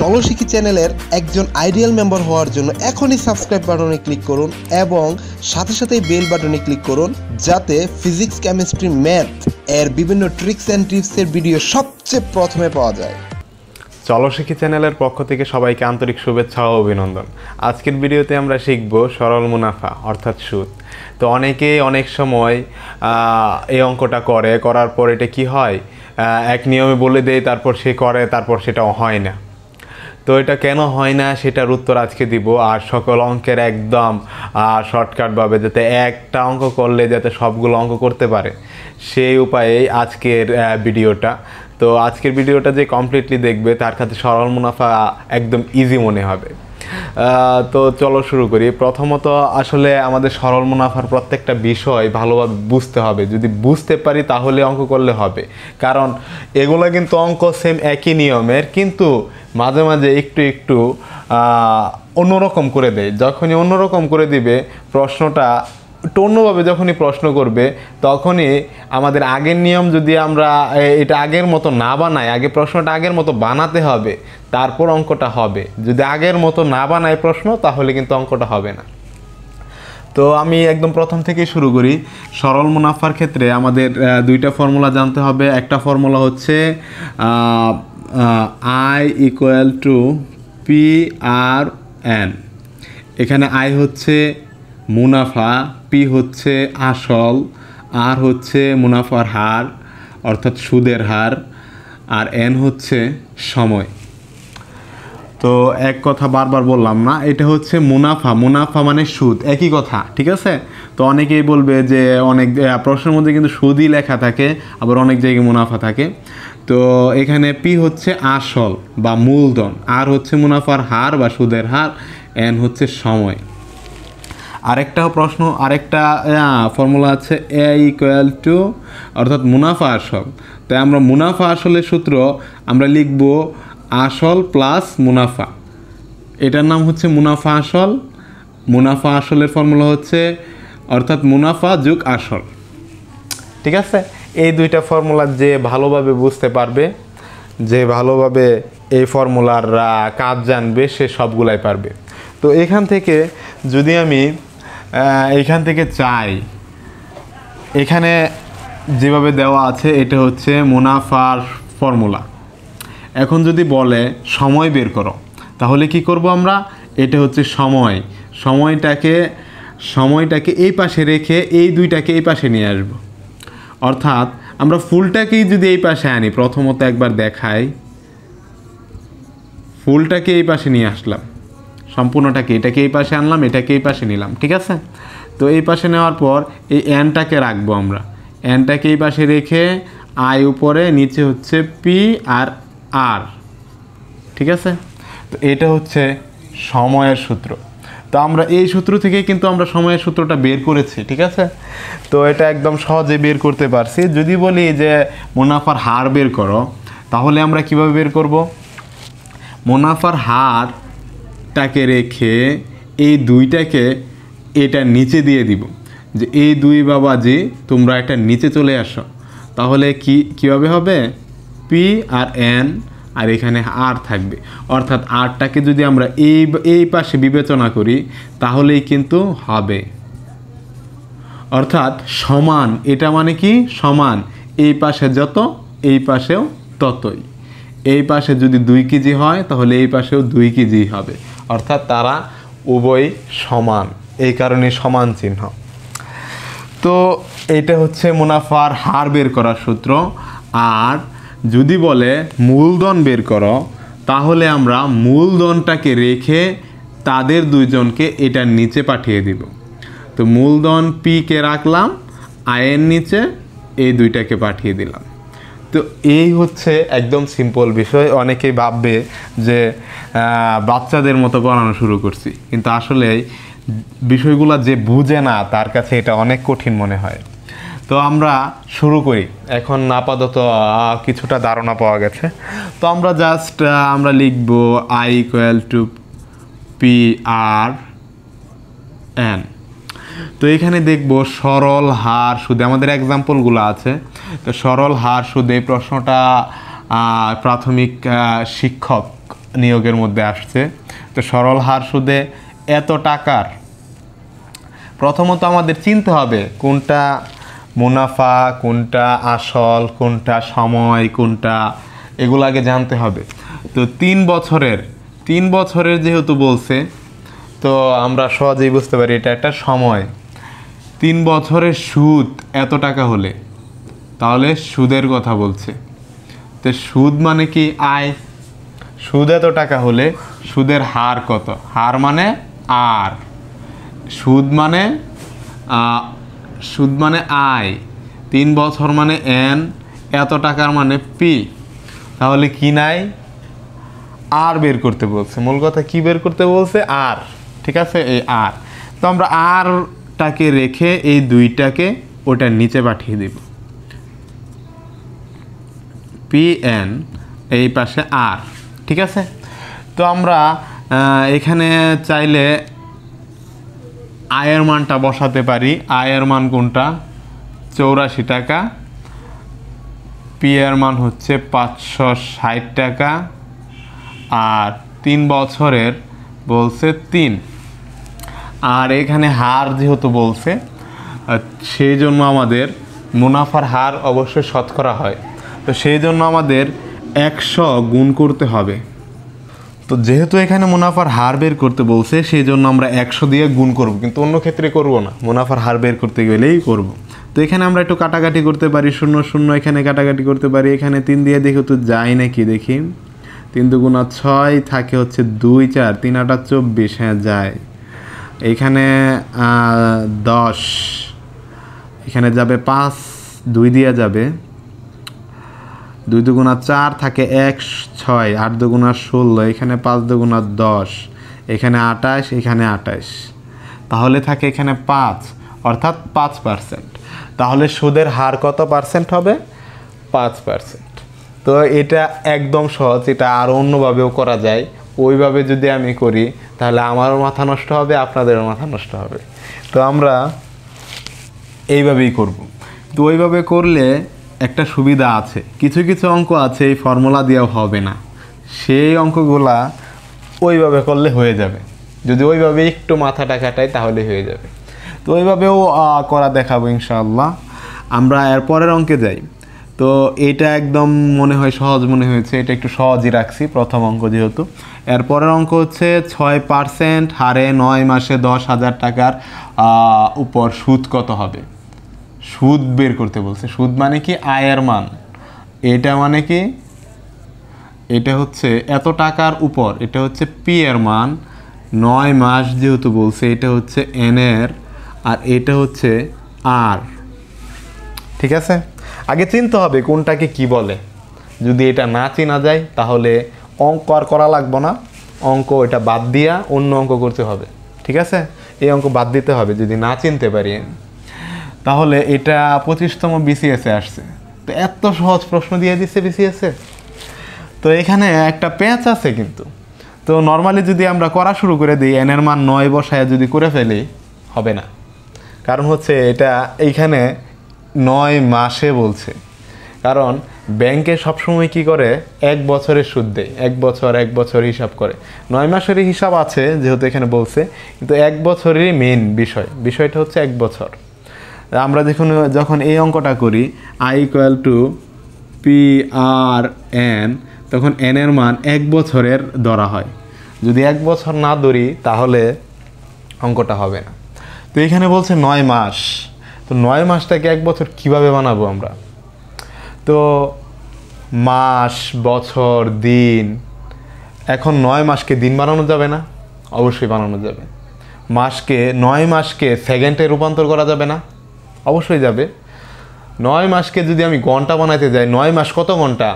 চলশিখি চ্যানেলের একজন ideal member হওয়ার জন্য এখনই সাবস্ক্রাইব বাটনে ক্লিক করুন এবং সাথে সাথেই বেল বাটনে ক্লিক করুন যাতে ফিজিক্স কেমিস্ট্রি ম্যাথ এর বিভিন্ন ট্রিক্স অ্যান্ড টিপসের ভিডিও সবচেয়ে প্রথমে পাওয়া যায় চলশিখি চ্যানেলের পক্ষ থেকে সবাইকে আন্তরিক শুভেচ্ছা ও অভিনন্দন আজকের ভিডিওতে আমরা শিখব সরল মুনাফা অর্থাৎ সুদ তো অনেকেই অনেক সময় এই অঙ্কটা করে করার পর এটা কি হয় এক নিয়মে বলে দেয় তারপর সে করে তারপর সেটা হয় না তো এটা কেন হয় না সেটার উত্তর আজকে দিব আর সকল অঙ্কের একদম শর্টকাটভাবে যাতে একটা অঙ্ক করলে যাতে সবগুলো অঙ্ক করতে পারে সেই উপায়ে আজকের ভিডিওটা তো আজকের ভিডিওটা যে কমপ্লিটলি দেখবে তার কাছে সরল মুনাফা একদম ইজি মনে হবে তো চলো শুরু করি প্রথমত আসলে আমাদের সরল মুনাফার প্রত্যেকটা বিষয় ভালোভাবে বুঝতে হবে যদি বুঝতে পারি তাহলে অঙ্ক করলে হবে কারণ এগুলো কিন্তু অঙ্ক সেম একই নিয়মের কিন্তু মাঝে মাঝে একটু একটু অন্যরকম করে দেয় যখনই অন্যরকম করে দিবে প্রশ্নটা টন্যভাবে যখনই প্রশ্ন করবে তখনই আমাদের আগের নিয়ম যদি আমরা এটা আগের মতো না বানাই আগে প্রশ্নটা আগের মতো বানাতে হবে তারপর অঙ্কটা হবে যদি আগের মতো না বানাই প্রশ্ন তাহলে কিন্তু অঙ্কটা হবে না তো আমি একদম প্রথম থেকে শুরু করি সরল মুনাফার ক্ষেত্রে আমাদের দুইটা ফর্মুলা জানতে হবে একটা ফর্মুলা হচ্ছে I equal to P R N এখানে আই হচ্ছে মুনাফা পি হচ্ছে আসল আর হচ্ছে মুনাফার হার অর্থাৎ সুদের হার আর এন হচ্ছে সময় তো এক কথা বারবার বললাম না এটা হচ্ছে মুনাফা মুনাফা মানে সুদ একই কথা ঠিক আছে তো অনেকেই বলবে যে অনেক প্রশ্নের মধ্যে কিন্তু সুদই লেখা থাকে আবার অনেক জায়গায় মুনাফা থাকে তো এখানে পি হচ্ছে আসল বা মূলধন আর হচ্ছে মুনাফার হার বা সুদের হার এন হচ্ছে সময় আরেকটা প্রশ্ন আরেকটা ফর্মুলা আছে এ ইকুয়াল টু অর্থাৎ মুনাফা আসল তাই আমরা মুনাফা আসলের সূত্র আমরা লিখব আসল প্লাস মুনাফা এটার নাম হচ্ছে মুনাফা আসল মুনাফা আসলের ফর্মুলা হচ্ছে অর্থাৎ মুনাফা যুগ আসল ঠিক আছে এই দুইটা ফর্মুলা যে ভালোভাবে বুঝতে পারবে যে ভালোভাবে এই ফর্মুলার কাজ জানবে সে সবগুলাই পারবে তো এখান থেকে যদি আমি এখান থেকে চাই এখানে যেভাবে দেওয়া আছে এটা হচ্ছে মুনাফার ফর্মুলা এখন যদি বলে সময় বের করো তাহলে কি করব আমরা এটা হচ্ছে সময় সময়টাকে সময়টাকে এই পাশে রেখে এই দুইটাকে এই পাশে নিয়ে আসব অর্থাৎ আমরা ফুলটাকেই যদি এই পাশে আনি প্রথমত একবার দেখাই ফুলটাকে এই পাশে নিয়ে আসলাম সম্পূর্ণটাকে এটাকে এই পাশে আনলাম এটাকে এই পাশে নিলাম ঠিক আছে তো এই পাশে নেওয়ার পর এই অ্যানটাকে রাখবো আমরা অ্যানটাকে এই পাশে রেখে আই উপরে নিচে হচ্ছে পি আর আর ঠিক আছে তো এটা হচ্ছে সময়ের সূত্র তো আমরা এই সূত্র থেকে কিন্তু আমরা সময়ের সূত্রটা বের করেছি ঠিক আছে তো এটা একদম সহজে বের করতে পারছি যদি বলি যে মুনাফার হার বের করো তাহলে আমরা কিভাবে বের করব মুনাফার হার একটাকে রেখে এই দুইটাকে এটা নিচে দিয়ে দিব যে এই দুই বাবাজি তোমরা এটা নিচে চলে আসো তাহলে কি কীভাবে হবে পি আর এন আর এখানে আর থাকবে অর্থাৎ আরটাকে যদি আমরা এই এই পাশে বিবেচনা করি তাহলেই কিন্তু হবে অর্থাৎ সমান এটা মানে কি সমান এই পাশে যত এই পাশেও ততই এই পাশে যদি দুই কেজি হয় তাহলে এই পাশেও দুই কেজি হবে অর্থাৎ তারা উভয় সমান এই কারণে সমান চিহ্ন তো এটা হচ্ছে মুনাফার হার বের করার সূত্র আর যদি বলে মূলধন বের করো তাহলে আমরা মূলধনটাকে রেখে তাদের দুইজনকে এটার নিচে পাঠিয়ে দিব তো মূলধন পিকে রাখলাম আয়ের নিচে এই দুইটাকে পাঠিয়ে দিলাম তো এই হচ্ছে একদম সিম্পল বিষয় অনেকেই ভাববে যে বাচ্চাদের মতো করানো শুরু করছি কিন্তু আসলে বিষয়গুলো যে বুঝে না তার কাছে এটা অনেক কঠিন মনে হয় তো আমরা শুরু করি এখন আপাতত কিছুটা ধারণা পাওয়া গেছে তো আমরা জাস্ট আমরা লিখবো I equal to P R N তো এখানে দেখব সরল হার সুদে আমাদের এক্সাম্পলগুলো আছে তো সরল হার সুদে প্রশ্নটা প্রাথমিক শিক্ষক নিয়োগের মধ্যে আসছে তো সরল হার সুদে এত টাকার প্রথমত আমাদের চিনতে হবে কোনটা মুনাফা কোনটা আসল কোনটা সময় কোনটা এগুলো আগে জানতে হবে তো তিন বছরের তিন বছরের যেহেতু বলছে তো আমরা সহজেই বুঝতে পারি এটা একটা সময় তিন বছরের সুদ এত টাকা হলে তাহলে সুদের কথা বলছে তো সুদ মানে কি আয় সুদ এত টাকা হলে সুদের হার কত হার মানে আর সুদ মানে সুদ মানে আয় তিন বছর মানে এন এত টাকার মানে পি তাহলে কি নাই আর বের করতে বলছে মূল কথা কি বের করতে বলছে আর ঠিক আছে এই আর তো আমরা আরটাকে রেখে এই দুইটাকে ওটার নিচে পাঠিয়ে দেব পিএন এই পাশে আর ঠিক আছে তো আমরা এখানে চাইলে আয়ের মানটা বসাতে পারি আয়ের মান কোনটা চৌরাশি টাকা পিয়ের মান হচ্ছে পাঁচশো ষাট টাকা আর তিন বছরের বলছে তিন আর এখানে হার যেহেতু বলছে সেই জন্য আমাদের মুনাফার হার অবশ্যই শতকরা হয় তো সেই জন্য আমাদের একশো গুণ করতে হবে তো যেহেতু এখানে মুনাফার হার বের করতে বলছে সেই জন্য আমরা একশো দিয়ে গুণ করব কিন্তু অন্য ক্ষেত্রে করব না মুনাফার হার বের করতে গেলেই করব তো এখানে আমরা একটু কাটাকাটি করতে পারি শূন্য শূন্য এখানে কাটাকাটি করতে পারি এখানে তিন দিয়ে দেখে তো যাই নাকি দেখি তিন দুগুণা ছয় থাকে হচ্ছে দুই চার তিন আটা চব্বিশ হ্যাঁ যায় এইখানে দশ এখানে যাবে পাঁচ দুই দিয়ে যাবে দুই দুগুণা চার থাকে এক ছয় আট দুগুণা ষোলো এখানে পাঁচ দুগুণা দশ এখানে আঠাশ এখানে আঠাশ তাহলে থাকে এখানে পাঁচ অর্থাৎ পাঁচ পার্সেন্ট তাহলে সুদের হার কত পার্সেন্ট হবে পাঁচ পার্সেন্ট তো এটা একদম সহজ এটা আর অন্যভাবেও করা যায় ওইভাবে যদি আমি করি তাহলে আমারও মাথা নষ্ট হবে আপনাদেরও মাথা নষ্ট হবে তো আমরা এইভাবেই করব তো ওইভাবে করলে একটা সুবিধা আছে কিছু কিছু অঙ্ক আছে এই ফর্মুলা দেওয়া হবে না সেই অঙ্কগুলা ওইভাবে করলে হয়ে যাবে যদি ওইভাবে একটু মাথাটা কাটাই তাহলে হয়ে যাবে তো ওইভাবেও করা দেখাবো ইনশাআল্লাহ আমরা এরপরের পরের অঙ্কে যাই তো এটা একদম মনে হয় সহজ মনে হয়েছে এটা একটু সহজই রাখছি প্রথম অঙ্ক যেহেতু এরপরের অঙ্ক হচ্ছে ছয় পার্সেন্ট হারে নয় মাসে দশ হাজার টাকার উপর সুদ কত হবে সুদ বের করতে বলছে সুদ মানে কি আয়ের মান এটা মানে কি এটা হচ্ছে এত টাকার উপর এটা হচ্ছে পি এর মান নয় মাস যেহেতু বলছে এটা হচ্ছে এন এর আর এটা হচ্ছে আর ঠিক আছে আগে চিনতে হবে কোনটাকে কি বলে যদি এটা না চেনা যায় তাহলে অঙ্ক আর করা লাগবো না অঙ্ক এটা বাদ দিয়া অন্য অঙ্ক করতে হবে ঠিক আছে এই অঙ্ক বাদ দিতে হবে যদি না চিনতে পারি তাহলে এটা পঁচিশতম বিসিএসে আসছে তো এত সহজ প্রশ্ন দিয়ে দিচ্ছে বিসিএসে তো এখানে একটা প্যাচ আছে কিন্তু তো নর্মালি যদি আমরা করা শুরু করে দিই এনের মান নয় বসায় যদি করে ফেলি হবে না কারণ হচ্ছে এটা এইখানে নয় মাসে বলছে কারণ ব্যাংকে সবসময় কি করে এক বছরের সুদ দেয় এক বছর এক বছর হিসাব করে নয় মাসেরই হিসাব আছে যেহেতু এখানে বলছে কিন্তু এক বছরেরই মেন বিষয় বিষয়টা হচ্ছে এক বছর আমরা যখন যখন এই অঙ্কটা করি I equal to P R N তখন এনের মান এক বছরের ধরা হয় যদি এক বছর না ধরি তাহলে অঙ্কটা হবে না তো এখানে বলছে নয় মাস তো নয় মাসটাকে এক বছর কিভাবে বানাবো আমরা তো মাস বছর দিন এখন নয় মাসকে দিন বানানো যাবে না অবশ্যই বানানো যাবে মাসকে নয় মাসকে সেকেন্ডে রূপান্তর করা যাবে না অবশ্যই যাবে নয় মাসকে যদি আমি ঘন্টা বানাইতে যাই নয় মাস কত ঘন্টা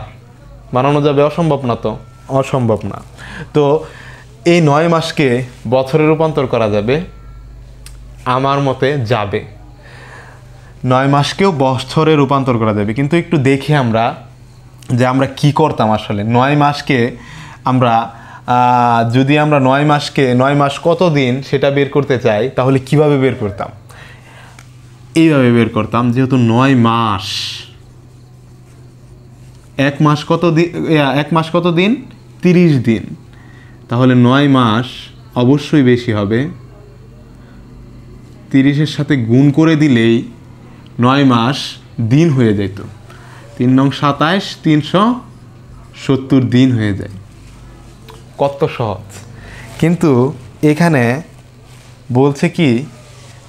বানানো যাবে অসম্ভব না তো অসম্ভব না তো এই নয় মাসকে বছরে রূপান্তর করা যাবে আমার মতে যাবে নয় মাসকেও বছরে রূপান্তর করা যাবে কিন্তু একটু দেখি আমরা যে আমরা কি করতাম আসলে নয় মাসকে আমরা যদি আমরা নয় মাসকে নয় মাস কত দিন সেটা বের করতে চাই তাহলে কিভাবে বের করতাম এইভাবে বের করতাম যেহেতু নয় মাস এক মাস কত দিন এক মাস কত দিন তিরিশ দিন তাহলে নয় মাস অবশ্যই বেশি হবে তিরিশের সাথে গুণ করে দিলেই নয় মাস দিন হয়ে যেত তিন নং সাতাশ তিনশো সত্তর দিন হয়ে যায় কত সহজ কিন্তু এখানে বলছে কি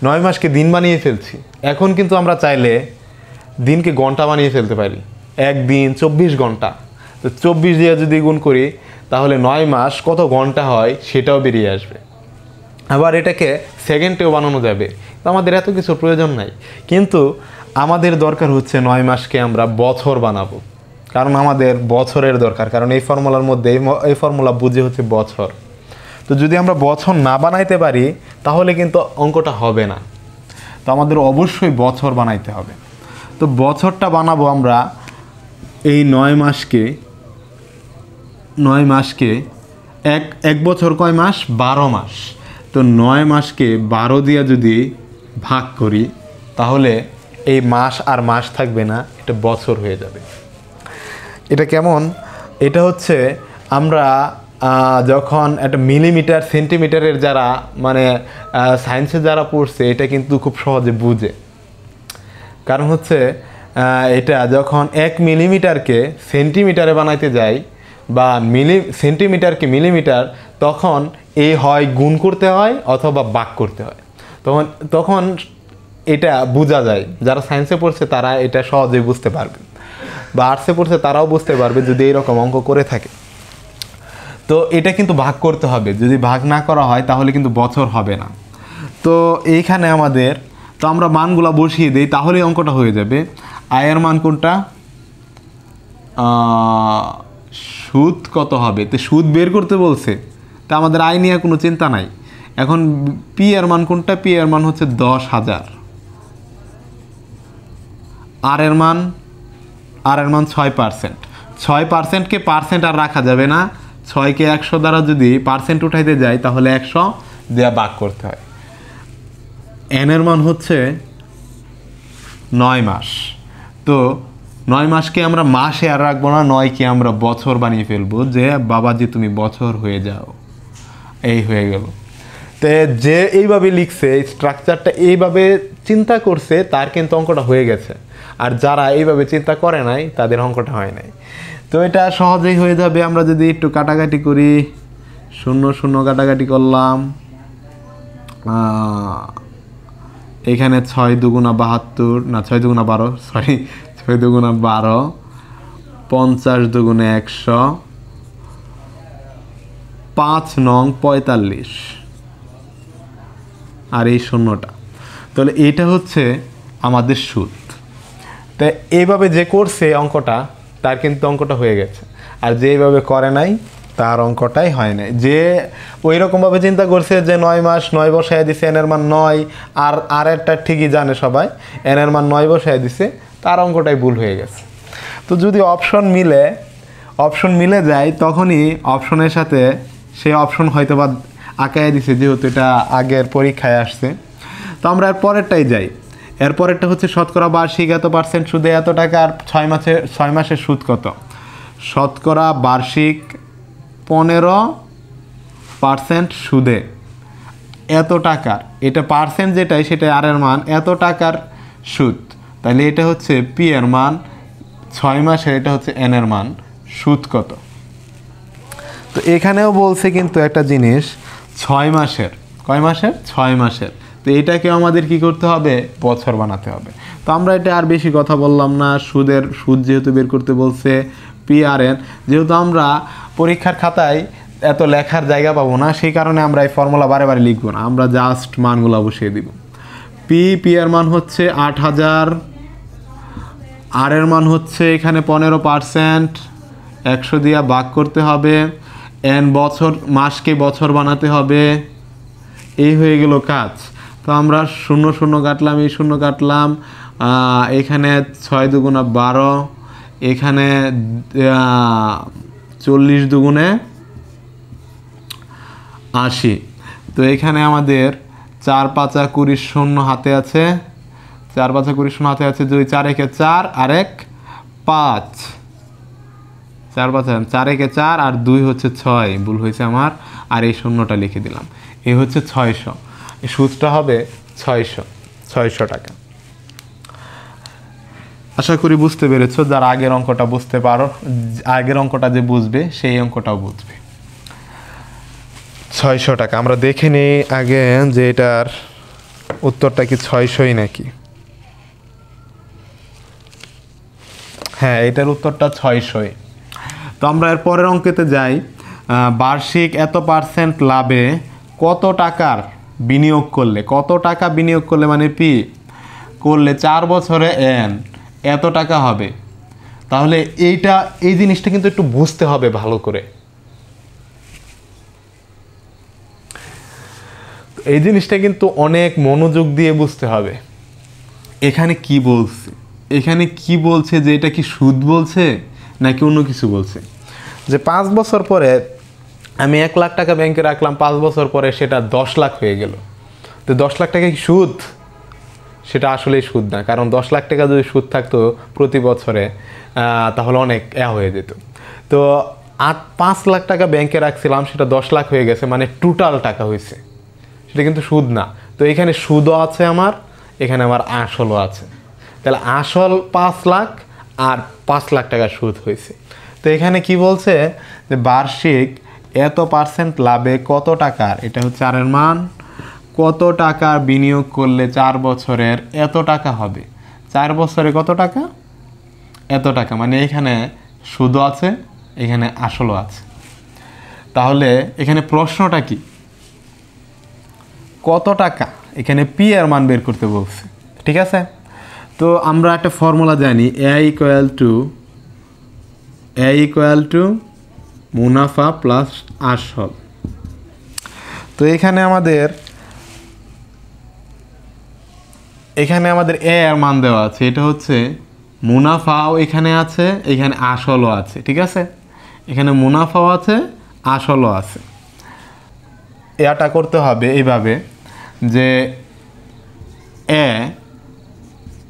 নয় মাসকে দিন বানিয়ে ফেলছি এখন কিন্তু আমরা চাইলে দিনকে ঘন্টা বানিয়ে ফেলতে পারি একদিন চব্বিশ ঘন্টা তো চব্বিশ দিয়ে যদি গুণ করি তাহলে নয় মাস কত ঘন্টা হয় সেটাও বেরিয়ে আসবে আবার এটাকে সেকেন্ডেও বানানো যাবে তো আমাদের এত কিছু প্রয়োজন নাই কিন্তু আমাদের দরকার হচ্ছে নয় মাসকে আমরা বছর বানাবো কারণ আমাদের বছরের দরকার কারণ এই ফর্মুলার মধ্যে এই ফর্মুলা বুঝে হচ্ছে বছর তো যদি আমরা বছর না বানাইতে পারি তাহলে কিন্তু অঙ্কটা হবে না তো আমাদের অবশ্যই বছর বানাইতে হবে তো বছরটা বানাবো আমরা এই নয় মাসকে নয় মাসকে এক এক বছর কয় মাস বারো মাস তো নয় মাসকে বারো দিয়ে যদি ভাগ করি তাহলে এই মাস আর মাস থাকবে না এটা বছর হয়ে যাবে এটা কেমন এটা হচ্ছে আমরা যখন একটা মিলিমিটার সেন্টিমিটারের যারা মানে সায়েন্সে যারা পড়ছে এটা কিন্তু খুব সহজে বুঝে কারণ হচ্ছে এটা যখন এক মিলিমিটারকে সেন্টিমিটারে বানাইতে যাই বা মিলি সেন্টিমিটারকে মিলিমিটার তখন এ হয় গুণ করতে হয় অথবা বাক করতে হয় তখন তখন এটা বোঝা যায় যারা সায়েন্সে পড়ছে তারা এটা সহজেই বুঝতে পারবে বা আর্টসে পড়ছে তারাও বুঝতে পারবে যদি এইরকম অঙ্ক করে থাকে তো এটা কিন্তু ভাগ করতে হবে যদি ভাগ না করা হয় তাহলে কিন্তু বছর হবে না তো এইখানে আমাদের তো আমরা মানগুলা বসিয়ে দিই তাহলে অঙ্কটা হয়ে যাবে আয়ের মান কোনটা সুদ কত হবে তো সুদ বের করতে বলছে তা আমাদের আয় নিয়ে কোনো চিন্তা নাই এখন পি এর মান কোনটা পি এর মান হচ্ছে দশ হাজার আর এর মান আর এর মান ছয় পার্সেন্ট ছয় পার্সেন্টকে পার্সেন্ট আর রাখা যাবে না ছয়কে একশো দ্বারা যদি পার্সেন্ট উঠাইতে যাই তাহলে একশো দেওয়া বাক করতে হয় এনের মান হচ্ছে নয় মাস তো নয় মাসকে আমরা মাসে আর রাখবো না নয়কে আমরা বছর বানিয়ে ফেলবো যে বাবাজি তুমি বছর হয়ে যাও এই হয়ে গেল তে যে এইভাবে লিখছে এই স্ট্রাকচারটা এইভাবে চিন্তা করছে তার কিন্তু অঙ্কটা হয়ে গেছে আর যারা এইভাবে চিন্তা করে নাই তাদের অঙ্কটা হয় নাই তো এটা সহজেই হয়ে যাবে আমরা যদি একটু কাটাকাটি করি শূন্য শূন্য কাটাকাটি করলাম এখানে ছয় দুগুণা বাহাত্তর না ছয় দুগুণা বারো সরি ছয় দুগুণা বারো পঞ্চাশ দুগুণে একশো পাঁচ নং পঁয়তাল্লিশ আর এই শূন্যটা তাহলে এটা হচ্ছে আমাদের সুদ তা এইভাবে যে করছে অঙ্কটা তার কিন্তু অঙ্কটা হয়ে গেছে আর যে এইভাবে করে নাই তার অঙ্কটাই হয় নাই যে ওই রকমভাবে চিন্তা করছে যে নয় মাস নয় বসায় দিছে এনের মান নয় আর আর একটা ঠিকই জানে সবাই এনের মান নয় বসায় দিছে তার অঙ্কটাই ভুল হয়ে গেছে তো যদি অপশন মিলে অপশন মিলে যায় তখনই অপশনের সাথে সেই অপশন হয়তো বা আঁকায় দিছে যেহেতু এটা আগের পরীক্ষায় আসছে তো আমরা এর পরেরটাই যাই এর পরেরটা হচ্ছে শতকরা বার্ষিক এত পার্সেন্ট সুদে এত টাকা আর ছয় মাসে ছয় মাসের সুদ কত শতকরা বার্ষিক পনেরো পার্সেন্ট সুদে এত টাকার এটা পার্সেন্ট যেটাই সেটা আর এর মান এত টাকার সুদ তাহলে এটা হচ্ছে পি এর মান ছয় মাসের এটা হচ্ছে এন এর মান সুদ কত তো এখানেও বলছে কিন্তু একটা জিনিস ছয় মাসের কয় মাসের ছয় মাসের তো এটাকেও আমাদের কি করতে হবে বছর বানাতে হবে তো আমরা এটা আর বেশি কথা বললাম না সুদের সুদ যেহেতু বের করতে বলছে পিআরএন যেহেতু আমরা পরীক্ষার খাতায় এত লেখার জায়গা পাবো না সেই কারণে আমরা এই ফর্মুলা বারে বারে লিখবো না আমরা জাস্ট মানগুলো বসিয়ে দিব পি পি মান হচ্ছে আট হাজার আর এর মান হচ্ছে এখানে পনেরো পার্সেন্ট একশো দিয়া বাক করতে হবে এন বছর মাসকে বছর বানাতে হবে এই হয়ে গেল কাজ তো আমরা শূন্য শূন্য কাটলাম এই শূন্য কাটলাম এখানে ছয় দুগুণা বারো এখানে চল্লিশ দুগুণে আশি তো এখানে আমাদের চার পাঁচা কুড়ি শূন্য হাতে আছে চার পাঁচা কুড়ি শূন্য হাতে আছে দুই চার একে চার আর এক পাঁচ চার পাঁচ চার একে চার আর দুই হচ্ছে ছয় ভুল হয়েছে আমার আর এই শূন্যটা লিখে দিলাম এ হচ্ছে ছয়শো সুদটা হবে ছয়শো ছয়শো টাকা আশা করি বুঝতে পেরেছো যার আগের অঙ্কটা বুঝতে পারো আগের অঙ্কটা যে বুঝবে সেই অঙ্কটাও বুঝবে ছয়শো টাকা আমরা দেখে নিই আগে যে এটার উত্তরটা কি ছয়শোই নাকি হ্যাঁ এটার উত্তরটা ছয়শোই তো আমরা এর পরের অঙ্কেতে যাই বার্ষিক এত পার্সেন্ট লাভে কত টাকার বিনিয়োগ করলে কত টাকা বিনিয়োগ করলে মানে পি করলে চার বছরে এন এত টাকা হবে তাহলে এইটা এই জিনিসটা কিন্তু একটু বুঝতে হবে ভালো করে এই জিনিসটা কিন্তু অনেক মনোযোগ দিয়ে বুঝতে হবে এখানে কি বলছে এখানে কি বলছে যে এটা কি সুদ বলছে নাকি অন্য কিছু বলছে যে পাঁচ বছর পরে আমি এক লাখ টাকা ব্যাংকে রাখলাম পাঁচ বছর পরে সেটা দশ লাখ হয়ে গেল তো দশ লাখ টাকা কি সুদ সেটা আসলেই সুদ না কারণ দশ লাখ টাকা যদি সুদ থাকতো প্রতি বছরে তাহলে অনেক এ হয়ে যেত তো আট পাঁচ লাখ টাকা ব্যাংকে রাখছিলাম সেটা দশ লাখ হয়ে গেছে মানে টোটাল টাকা হয়েছে সেটা কিন্তু সুদ না তো এখানে সুদও আছে আমার এখানে আমার আসলও আছে তাহলে আসল পাঁচ লাখ আর পাঁচ লাখ টাকা সুদ হয়েছে তো এখানে কি বলছে যে বার্ষিক এত পার্সেন্ট লাভে কত টাকার এটা হচ্ছে চারের মান কত টাকা বিনিয়োগ করলে চার বছরের এত টাকা হবে চার বছরে কত টাকা এত টাকা মানে এখানে সুদও আছে এখানে আসলও আছে তাহলে এখানে প্রশ্নটা কি কত টাকা এখানে পি এর মান বের করতে বলছে ঠিক আছে তো আমরা একটা ফর্মুলা জানি A equal to A equal to মুনাফা প্লাস আসল তো এখানে আমাদের এখানে আমাদের এ এর মান দেওয়া আছে এটা হচ্ছে মুনাফাও এখানে আছে এখানে আসলও আছে ঠিক আছে এখানে মুনাফাও আছে আসলও আছে এটা করতে হবে এইভাবে যে এ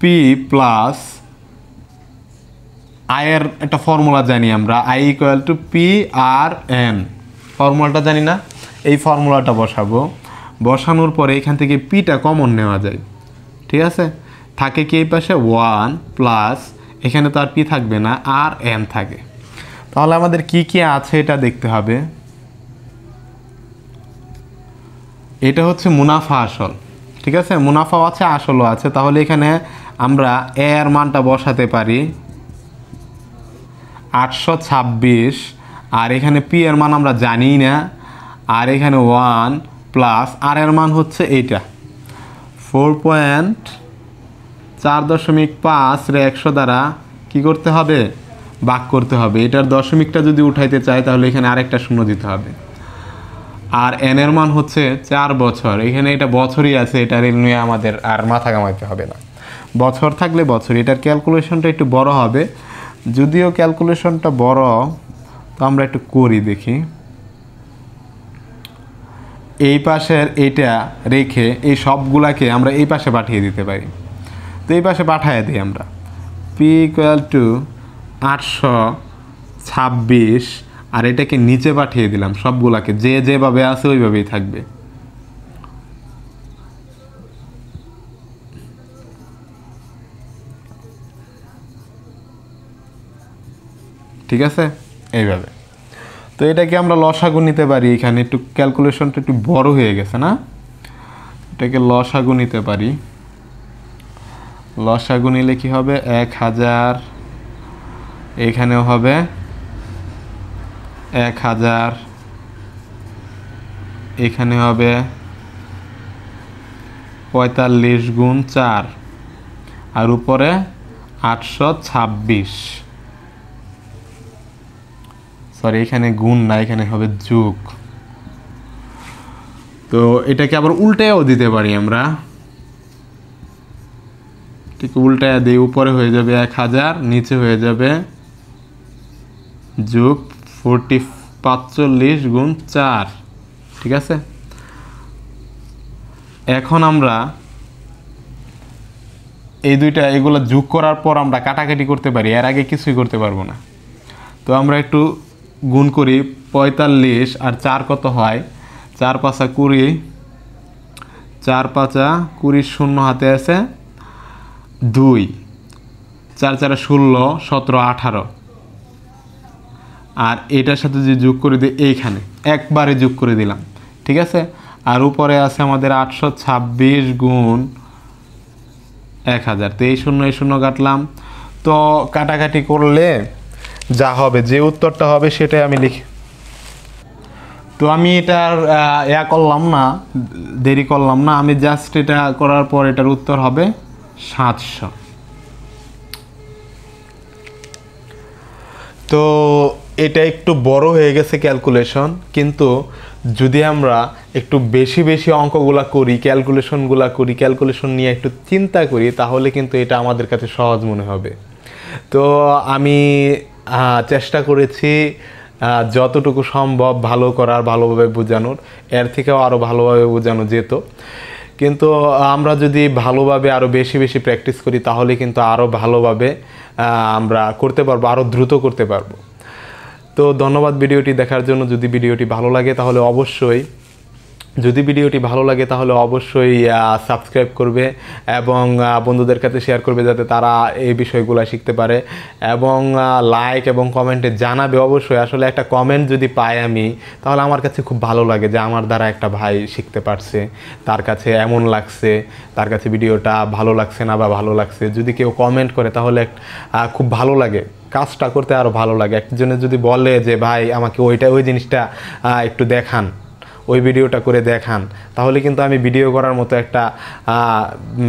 পি প্লাস আয়ের একটা ফর্মুলা জানি আমরা I equal to P R N ফর্মুলাটা জানি না এই ফর্মুলাটা বসাবো বসানোর পরে এখান থেকে পিটা কমন নেওয়া যায় ঠিক আছে থাকে কি এই পাশে ওয়ান প্লাস এখানে তো আর পি থাকবে না আর এন থাকে তাহলে আমাদের কি কি আছে এটা দেখতে হবে এটা হচ্ছে মুনাফা আসল ঠিক আছে মুনাফাও আছে আসলও আছে তাহলে এখানে আমরা এ এর মানটা বসাতে পারি আটশো ছাব্বিশ আর এখানে পি এর মান আমরা জানি না আর এখানে ওয়ান প্লাস আর এর মান হচ্ছে এইটা ফোর পয়েন্ট চার দশমিক পাঁচ রে একশো দ্বারা কি করতে হবে বাক করতে হবে এটার দশমিকটা যদি উঠাইতে চাই তাহলে এখানে আরেকটা শূন্য দিতে হবে আর এন এর মান হচ্ছে চার বছর এখানে এটা বছরই আছে এটা নিয়ে আমাদের আর মাথা কামাইতে হবে না বছর থাকলে বছর এটার ক্যালকুলেশনটা একটু বড় হবে যদিও ক্যালকুলেশনটা বড় তো আমরা একটু করি দেখি এই পাশের এটা রেখে এই সবগুলাকে আমরা এই পাশে পাঠিয়ে দিতে পারি তো এই পাশে পাঠিয়ে দিই আমরা পি ইকুয়াল টু আটশো ছাব্বিশ আর এটাকে নিচে পাঠিয়ে দিলাম সবগুলাকে যে যেভাবে আছে ওইভাবেই থাকবে ঠিক আছে এইভাবে তো এটাকে আমরা লসাগু নিতে পারি এখানে একটু ক্যালকুলেশনটা একটু বড় হয়ে গেছে না এটাকে লসাগু নিতে পারি লসাগু নিলে কি হবে এক হাজার এখানেও হবে এক হাজার এখানে হবে পঁয়তাল্লিশ গুণ চার আর উপরে আটশো ছাব্বিশ সরি এখানে গুণ না এখানে হবে যুগ তো এটাকে আবার উল্টেও দিতে পারি আমরা ঠিক উল্টায় দিই উপরে হয়ে যাবে এক হাজার নিচে হয়ে যাবে যুগ ফোরটি পাঁচচল্লিশ গুণ চার ঠিক আছে এখন আমরা এই দুইটা এগুলো যোগ করার পর আমরা কাটাকাটি করতে পারি এর আগে কিছুই করতে পারবো না তো আমরা একটু গুণ করি পঁয়তাল্লিশ আর চার কত হয় চার পাঁচা কুড়ি চার পাঁচা কুড়ির শূন্য হাতে আছে দুই চার চার ষোলো সতেরো আঠারো আর এটার সাথে যে যোগ করে দিই এইখানে একবারে যোগ করে দিলাম ঠিক আছে আর উপরে আছে আমাদের আটশো ছাব্বিশ গুণ এক হাজার তো এই শূন্য এই শূন্য কাটলাম তো কাটাকাটি করলে যা হবে যে উত্তরটা হবে সেটাই আমি লিখি তো আমি এটার ইয়া করলাম না দেরি করলাম না আমি জাস্ট এটা করার পর এটার উত্তর হবে সাতশো তো এটা একটু বড় হয়ে গেছে ক্যালকুলেশন কিন্তু যদি আমরা একটু বেশি বেশি অঙ্কগুলা করি ক্যালকুলেশনগুলা করি ক্যালকুলেশন নিয়ে একটু চিন্তা করি তাহলে কিন্তু এটা আমাদের কাছে সহজ মনে হবে তো আমি চেষ্টা করেছি যতটুকু সম্ভব ভালো করার ভালোভাবে বোঝানোর এর থেকেও আরও ভালোভাবে বোঝানো যেত কিন্তু আমরা যদি ভালোভাবে আরও বেশি বেশি প্র্যাকটিস করি তাহলে কিন্তু আরও ভালোভাবে আমরা করতে পারবো আরও দ্রুত করতে পারবো তো ধন্যবাদ ভিডিওটি দেখার জন্য যদি ভিডিওটি ভালো লাগে তাহলে অবশ্যই যদি ভিডিওটি ভালো লাগে তাহলে অবশ্যই সাবস্ক্রাইব করবে এবং বন্ধুদের কাছে শেয়ার করবে যাতে তারা এই বিষয়গুলো শিখতে পারে এবং লাইক এবং কমেন্টে জানাবে অবশ্যই আসলে একটা কমেন্ট যদি পাই আমি তাহলে আমার কাছে খুব ভালো লাগে যে আমার দ্বারা একটা ভাই শিখতে পারছে তার কাছে এমন লাগছে তার কাছে ভিডিওটা ভালো লাগছে না বা ভালো লাগছে যদি কেউ কমেন্ট করে তাহলে খুব ভালো লাগে কাজটা করতে আরও ভালো লাগে একজনে যদি বলে যে ভাই আমাকে ওইটা ওই জিনিসটা একটু দেখান ওই ভিডিওটা করে দেখান তাহলে কিন্তু আমি ভিডিও করার মতো একটা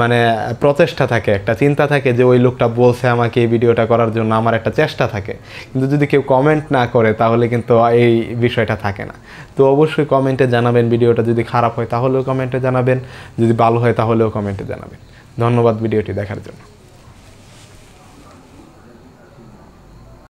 মানে প্রচেষ্টা থাকে একটা চিন্তা থাকে যে ওই লোকটা বলছে আমাকে এই ভিডিওটা করার জন্য আমার একটা চেষ্টা থাকে কিন্তু যদি কেউ কমেন্ট না করে তাহলে কিন্তু এই বিষয়টা থাকে না তো অবশ্যই কমেন্টে জানাবেন ভিডিওটা যদি খারাপ হয় তাহলেও কমেন্টে জানাবেন যদি ভালো হয় তাহলেও কমেন্টে জানাবেন ধন্যবাদ ভিডিওটি দেখার জন্য